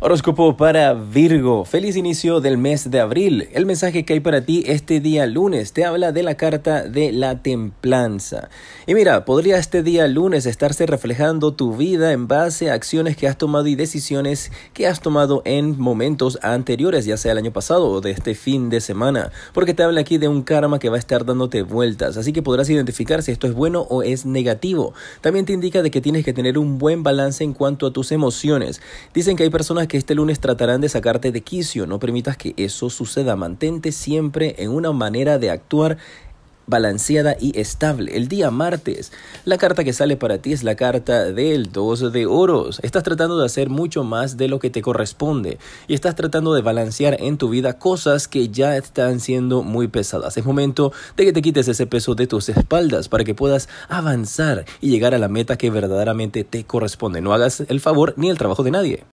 Horóscopo para Virgo. Feliz inicio del mes de abril. El mensaje que hay para ti este día lunes te habla de la carta de la templanza. Y mira, podría este día lunes estarse reflejando tu vida en base a acciones que has tomado y decisiones que has tomado en momentos anteriores, ya sea el año pasado o de este fin de semana, porque te habla aquí de un karma que va a estar dándote vueltas, así que podrás identificar si esto es bueno o es negativo. También te indica de que tienes que tener un buen balance en cuanto a tus emociones. Dicen que hay personas que este lunes tratarán de sacarte de quicio, no permitas que eso suceda, mantente siempre en una manera de actuar balanceada y estable. El día martes, la carta que sale para ti es la carta del 2 de oros. Estás tratando de hacer mucho más de lo que te corresponde y estás tratando de balancear en tu vida cosas que ya están siendo muy pesadas. Es momento de que te quites ese peso de tus espaldas para que puedas avanzar y llegar a la meta que verdaderamente te corresponde. No hagas el favor ni el trabajo de nadie.